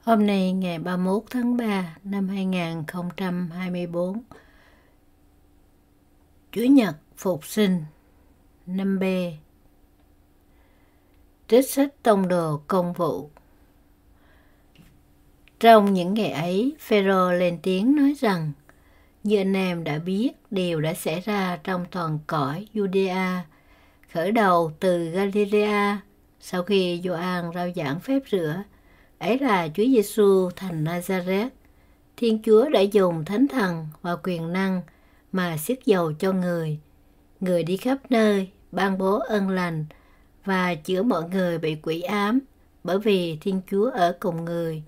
Hôm nay ngày 31 tháng 3 năm 2024, Chủ nhật Phục sinh, năm b Trích sách tông đồ công vụ Trong những ngày ấy, Phêrô lên tiếng nói rằng, như anh em đã biết, điều đã xảy ra trong toàn cõi Judea, khởi đầu từ Galilea, sau khi Gioan rao giảng phép rửa, ấy là Chúa Giêsu thành Nazareth. Thiên Chúa đã dùng thánh thần và quyền năng mà xiết dầu cho người. Người đi khắp nơi, ban bố ân lành và chữa mọi người bị quỷ ám bởi vì Thiên Chúa ở cùng người.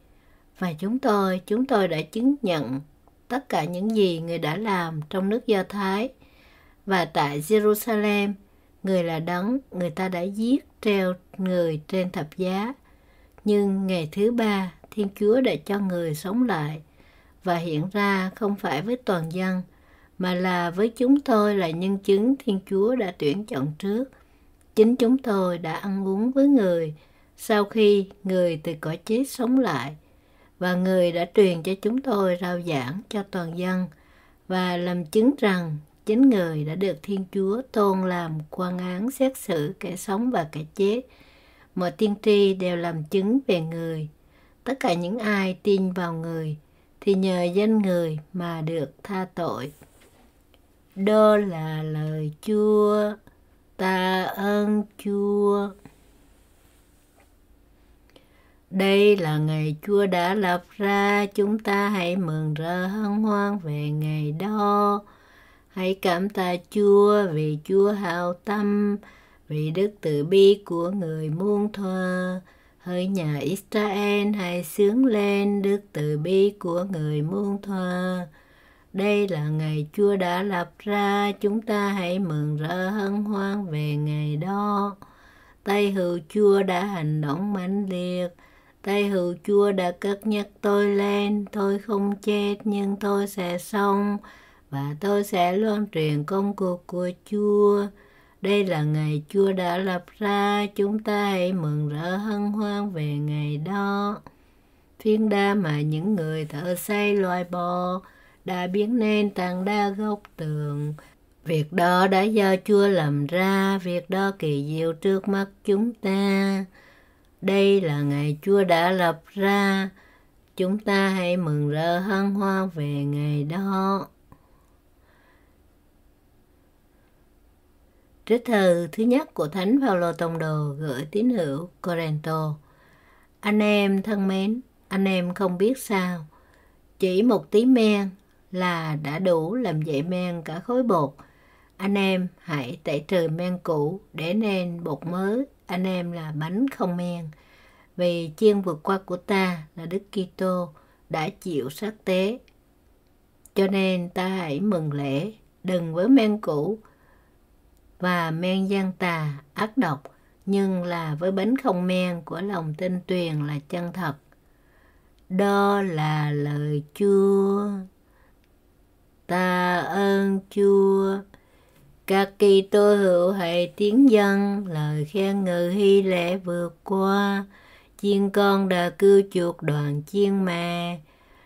Và chúng tôi, chúng tôi đã chứng nhận tất cả những gì người đã làm trong nước Do Thái và tại Jerusalem, người là đấng người ta đã giết treo người trên thập giá nhưng ngày thứ ba, Thiên Chúa đã cho người sống lại và hiện ra không phải với toàn dân, mà là với chúng tôi là nhân chứng Thiên Chúa đã tuyển chọn trước. Chính chúng tôi đã ăn uống với người sau khi người từ cõi chết sống lại và người đã truyền cho chúng tôi rao giảng cho toàn dân và làm chứng rằng chính người đã được Thiên Chúa tôn làm quan án xét xử kẻ sống và kẻ chết mọi tiên tri đều làm chứng về người. Tất cả những ai tin vào người thì nhờ danh người mà được tha tội. Đó là lời Chúa, ta ơn Chúa. Đây là ngày Chúa đã lập ra, chúng ta hãy mừng rỡ hân hoan về ngày đó. Hãy cảm tạ Chúa vì Chúa hào tâm, vì đức từ bi của người muôn thuở hỡi nhà Israel hãy sướng lên đức từ bi của người muôn thuở đây là ngày Chúa đã lập ra, chúng ta hãy mừng rỡ hân hoan về ngày đó. Tay hữu Chúa đã hành động mãnh liệt, tay hữu Chúa đã cất nhắc tôi lên, tôi không chết nhưng tôi sẽ sống và tôi sẽ loan truyền công cuộc của Chúa. Đây là ngày Chúa đã lập ra, chúng ta hãy mừng rỡ hân hoan về ngày đó. Phiên đa mà những người thợ xây loại bò đã biến nên tàn đa gốc tường. Việc đó đã do Chúa làm ra, việc đó kỳ diệu trước mắt chúng ta. Đây là ngày Chúa đã lập ra, chúng ta hãy mừng rỡ hân hoan về ngày đó. Trích thư thứ nhất của Thánh Phaolô Tông Đồ gửi tín hữu Corinto. Anh em thân mến, anh em không biết sao, chỉ một tí men là đã đủ làm dậy men cả khối bột. Anh em hãy tẩy trừ men cũ để nên bột mới, anh em là bánh không men. Vì chiên vượt qua của ta là Đức Kitô đã chịu sát tế. Cho nên ta hãy mừng lễ, đừng với men cũ, và men gian tà, ác độc, nhưng là với bánh không men của lòng tin tuyền là chân thật. Đó là lời chúa. Ta ơn chúa. Các kỳ tô hữu hệ tiếng dân, lời khen ngợi hy lễ vừa qua. Chiên con đã cứu chuộc đoàn chiên mẹ.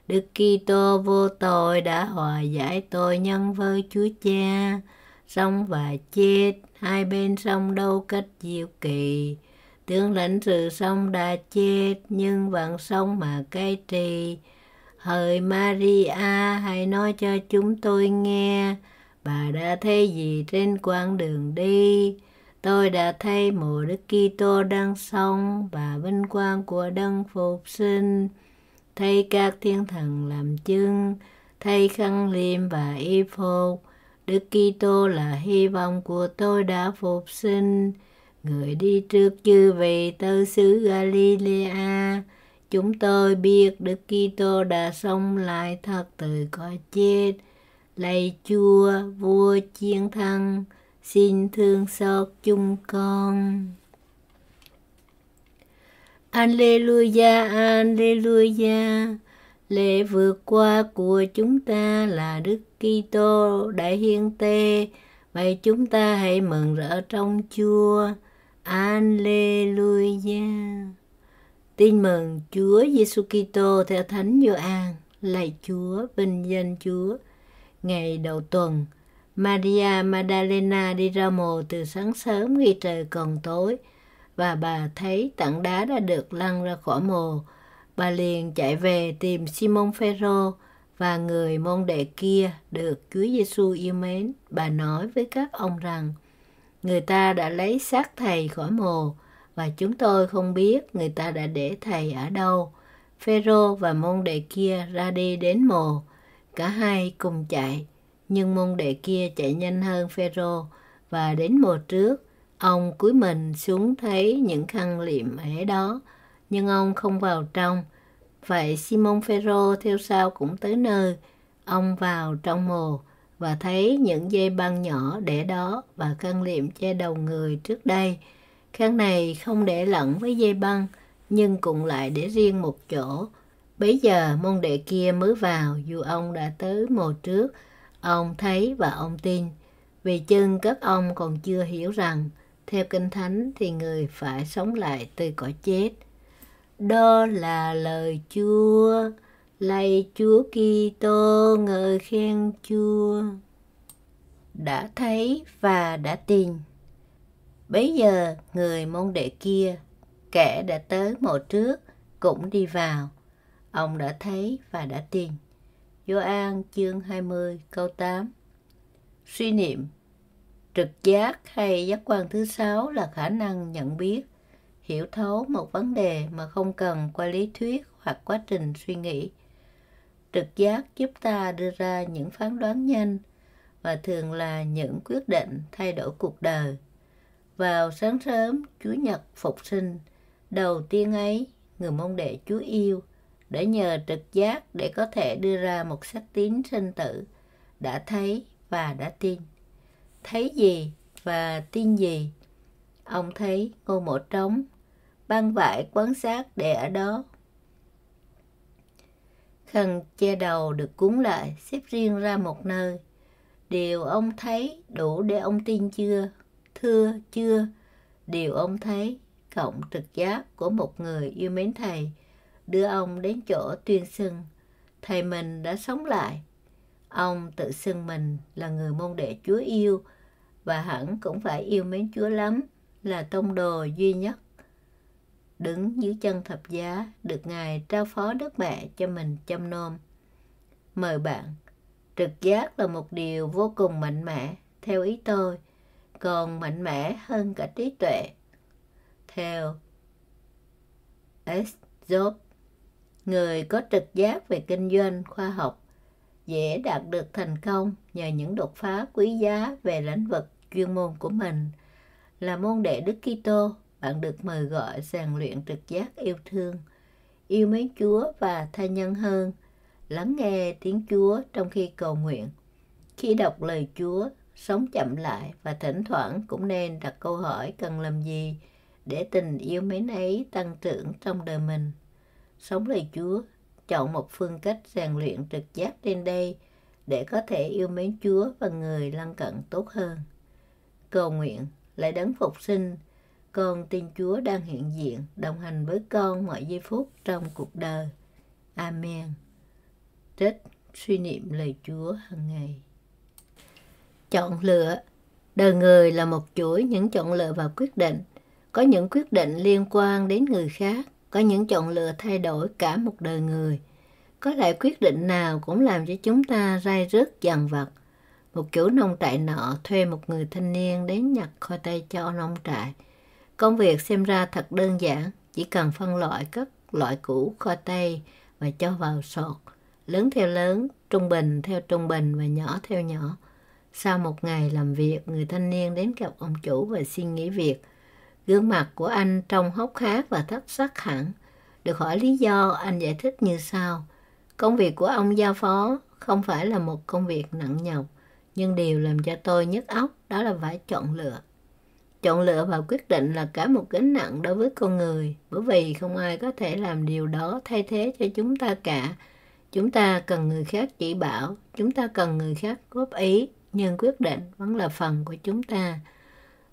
Đức Kitô vô tội đã hòa giải tội nhân với Chúa Cha sống và chết hai bên sông đâu cách diệu kỳ tướng lãnh sự sông đã chết nhưng vẫn sông mà cai trì hỡi maria hãy nói cho chúng tôi nghe bà đã thấy gì trên quãng đường đi tôi đã thấy mộ đức kitô đang sống và vinh quang của đấng phục sinh thấy các thiên thần làm chứng thấy khăn liêm và y phục Đức Kitô là hy vọng của tôi đã phục sinh. Người đi trước chư vị tơ xứ Galilea. Chúng tôi biết Đức Kitô đã sống lại thật từ cõi chết. Lạy Chúa, vua chiến thắng, xin thương xót chúng con. Alleluia, Alleluia. Lễ vượt qua của chúng ta là Đức Kitô Đại Hiên Tê, vậy chúng ta hãy mừng rỡ trong Chúa. Alleluia. Tin mừng Chúa Giêsu Kitô theo Thánh Gioan, lạy Chúa, vinh danh Chúa. Ngày đầu tuần, Maria Magdalena đi ra mồ từ sáng sớm khi trời còn tối và bà thấy tảng đá đã được lăn ra khỏi mồ bà liền chạy về tìm Simon Phêrô và người môn đệ kia được Chúa Giêsu yêu mến. Bà nói với các ông rằng, người ta đã lấy xác thầy khỏi mồ và chúng tôi không biết người ta đã để thầy ở đâu. Phêrô và môn đệ kia ra đi đến mồ, cả hai cùng chạy, nhưng môn đệ kia chạy nhanh hơn Phêrô và đến mồ trước. Ông cúi mình xuống thấy những khăn liệm ế đó nhưng ông không vào trong. Vậy Simon Ferro theo sau cũng tới nơi. Ông vào trong mồ và thấy những dây băng nhỏ để đó và khăn liệm che đầu người trước đây. Khăn này không để lẫn với dây băng, nhưng cũng lại để riêng một chỗ. bây giờ môn đệ kia mới vào dù ông đã tới mồ trước. Ông thấy và ông tin. Vì chân các ông còn chưa hiểu rằng theo Kinh Thánh thì người phải sống lại từ cõi chết – đó là lời Chúa. Lạy Chúa Kitô ngợi khen Chúa. Đã thấy và đã tin. Bấy giờ người môn đệ kia, kẻ đã tới mộ trước, cũng đi vào. Ông đã thấy và đã tin. Gioan chương 20 câu 8 Suy niệm Trực giác hay giác quan thứ sáu là khả năng nhận biết hiểu thấu một vấn đề mà không cần qua lý thuyết hoặc quá trình suy nghĩ trực giác giúp ta đưa ra những phán đoán nhanh và thường là những quyết định thay đổi cuộc đời vào sáng sớm Chúa nhật phục sinh đầu tiên ấy người môn đệ chúa yêu đã nhờ trực giác để có thể đưa ra một xác tín sinh tử đã thấy và đã tin thấy gì và tin gì ông thấy ngôi mộ trống băng vải quấn xác để ở đó. Khăn che đầu được cuốn lại, xếp riêng ra một nơi. Điều ông thấy đủ để ông tin chưa? Thưa chưa? Điều ông thấy cộng trực giác của một người yêu mến thầy đưa ông đến chỗ tuyên xưng. Thầy mình đã sống lại. Ông tự xưng mình là người môn đệ Chúa yêu và hẳn cũng phải yêu mến Chúa lắm, là tông đồ duy nhất đứng dưới chân thập giá được Ngài trao phó đức mẹ cho mình chăm nom. Mời bạn, trực giác là một điều vô cùng mạnh mẽ, theo ý tôi, còn mạnh mẽ hơn cả trí tuệ. Theo S. Job, người có trực giác về kinh doanh, khoa học, dễ đạt được thành công nhờ những đột phá quý giá về lĩnh vực chuyên môn của mình là môn đệ Đức Kitô bạn được mời gọi rèn luyện trực giác yêu thương, yêu mến Chúa và tha nhân hơn, lắng nghe tiếng Chúa trong khi cầu nguyện. Khi đọc lời Chúa, sống chậm lại và thỉnh thoảng cũng nên đặt câu hỏi cần làm gì để tình yêu mến ấy tăng trưởng trong đời mình. Sống lời Chúa, chọn một phương cách rèn luyện trực giác trên đây để có thể yêu mến Chúa và người lân cận tốt hơn. Cầu nguyện lại đấng phục sinh con tin Chúa đang hiện diện, đồng hành với con mọi giây phút trong cuộc đời. Amen. Trích suy niệm lời Chúa hàng ngày. Chọn lựa Đời người là một chuỗi những chọn lựa và quyết định. Có những quyết định liên quan đến người khác, có những chọn lựa thay đổi cả một đời người. Có đại quyết định nào cũng làm cho chúng ta rai rớt dằn vặt. Một chủ nông trại nọ thuê một người thanh niên đến nhặt khoai tây cho nông trại – Công việc xem ra thật đơn giản, chỉ cần phân loại các loại củ khoai tây và cho vào sọt, lớn theo lớn, trung bình theo trung bình và nhỏ theo nhỏ. Sau một ngày làm việc, người thanh niên đến gặp ông chủ và xin nghỉ việc. Gương mặt của anh trông hốc hác và thất sắc hẳn. Được hỏi lý do, anh giải thích như sau. Công việc của ông giao phó không phải là một công việc nặng nhọc, nhưng điều làm cho tôi nhức óc đó là phải chọn lựa chọn lựa và quyết định là cả một gánh nặng đối với con người bởi vì không ai có thể làm điều đó thay thế cho chúng ta cả chúng ta cần người khác chỉ bảo chúng ta cần người khác góp ý nhưng quyết định vẫn là phần của chúng ta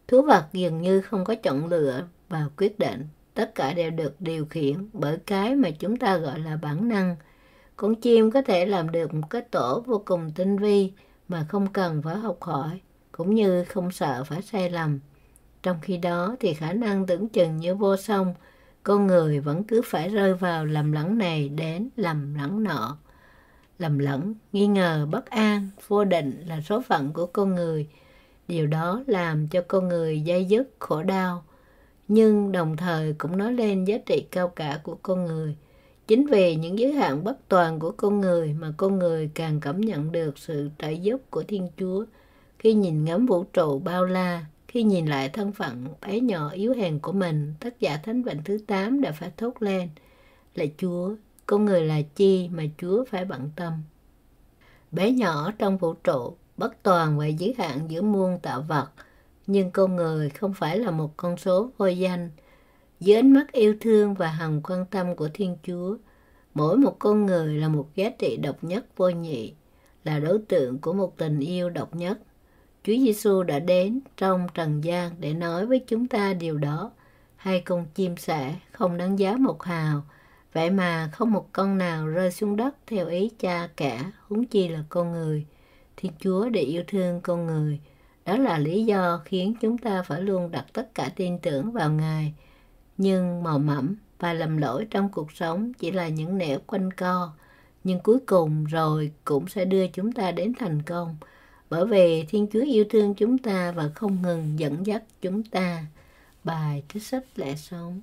thú vật dường như không có chọn lựa và quyết định tất cả đều được điều khiển bởi cái mà chúng ta gọi là bản năng con chim có thể làm được một cái tổ vô cùng tinh vi mà không cần phải học hỏi cũng như không sợ phải sai lầm trong khi đó thì khả năng tưởng chừng như vô song, con người vẫn cứ phải rơi vào lầm lẫn này đến lầm lẫn nọ. Lầm lẫn, nghi ngờ, bất an, vô định là số phận của con người. Điều đó làm cho con người dây dứt, khổ đau. Nhưng đồng thời cũng nói lên giá trị cao cả của con người. Chính vì những giới hạn bất toàn của con người mà con người càng cảm nhận được sự trợ giúp của Thiên Chúa khi nhìn ngắm vũ trụ bao la khi nhìn lại thân phận bé nhỏ yếu hèn của mình, tác giả thánh vịnh thứ 8 đã phải thốt lên. Là Chúa, con người là chi mà Chúa phải bận tâm? Bé nhỏ trong vũ trụ, bất toàn và giới hạn giữa muôn tạo vật, nhưng con người không phải là một con số vô danh. Dưới ánh mắt yêu thương và hằng quan tâm của Thiên Chúa, mỗi một con người là một giá trị độc nhất vô nhị, là đối tượng của một tình yêu độc nhất – Chúa Giêsu đã đến trong trần gian để nói với chúng ta điều đó. Hai con chim sẻ không đáng giá một hào, vậy mà không một con nào rơi xuống đất theo ý cha cả, huống chi là con người. Thì Chúa để yêu thương con người, đó là lý do khiến chúng ta phải luôn đặt tất cả tin tưởng vào Ngài. Nhưng màu mẫm và lầm lỗi trong cuộc sống chỉ là những nẻo quanh co, nhưng cuối cùng rồi cũng sẽ đưa chúng ta đến thành công bởi vì Thiên Chúa yêu thương chúng ta và không ngừng dẫn dắt chúng ta. Bài trích sách lẽ sống